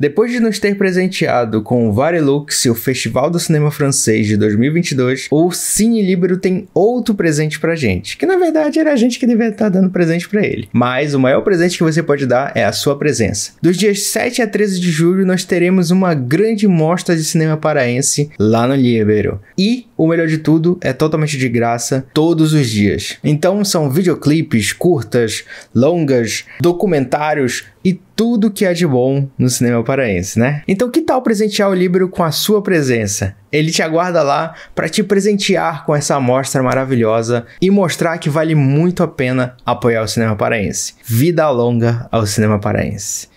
Depois de nos ter presenteado com o Varilux e o Festival do Cinema Francês de 2022, o Cine Libero tem outro presente pra gente, que na verdade era a gente que deveria estar tá dando presente para ele. Mas o maior presente que você pode dar é a sua presença. Dos dias 7 a 13 de julho, nós teremos uma grande mostra de cinema paraense lá no Libero. E, o melhor de tudo, é totalmente de graça todos os dias. Então são videoclipes, curtas, longas, documentários e tudo que há de bom no cinema paraense, né? Então, que tal presentear o livro com a sua presença? Ele te aguarda lá para te presentear com essa amostra maravilhosa e mostrar que vale muito a pena apoiar o cinema paraense. Vida longa ao cinema paraense.